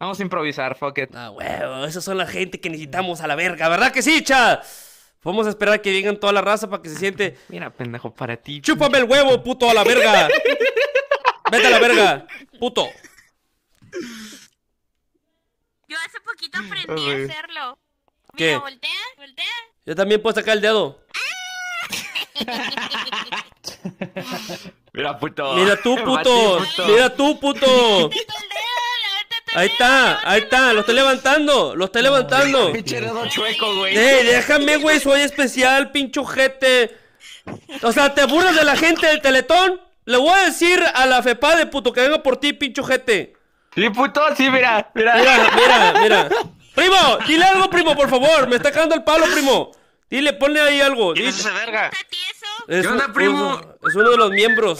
Vamos a improvisar, fuck it. Ah, huevo, esas son la gente que necesitamos a la verga, ¿verdad que sí, cha? Vamos a esperar que vengan toda la raza para que se siente. Mira, pendejo, para ti. Chúpame el huevo, puto, a la verga. Vete a la verga, puto. Yo hace poquito aprendí a hacerlo. Mira, volteas? voltea, voltea. Yo también puedo sacar el dedo. Mira, puto. Mira tú, puto. Mira tú, puto. Ahí está, ahí está, lo estoy levantando, lo estoy levantando. Pinche chueco, güey. Ey, eh, déjame, güey, soy especial, pincho jete. O sea, ¿te burlas de la gente del Teletón? Le voy a decir a la FEPA de puto que venga por ti, pincho jete. Sí, puto, sí, mira, mira. Mira, mira, Primo, dile algo, primo, por favor. Me está cagando el palo, primo. Dile, ponle ahí algo. Dile. verga? ¿Qué onda, primo? Es uno de los miembros.